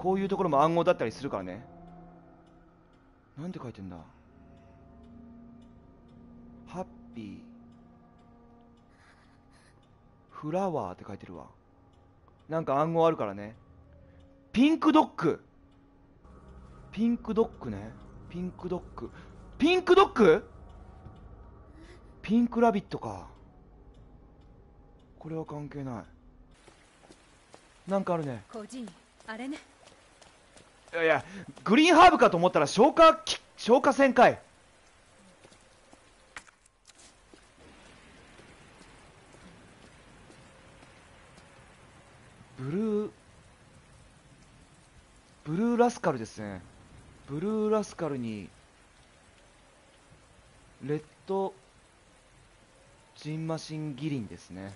こういうところも暗号だったりするからねなんて書いてんだハッピーフラワーって書いてるわなんか暗号あるからねピンクドッグピンクドッグねピンクドッグピンクドッグピンクラビットかこれは関係ないなんかあるね個人あれねいやいやグリーンハーブかと思ったら消化消化戦かいブルーブルーラスカルですねブルーラスカルにレッドジンマシンギリンですね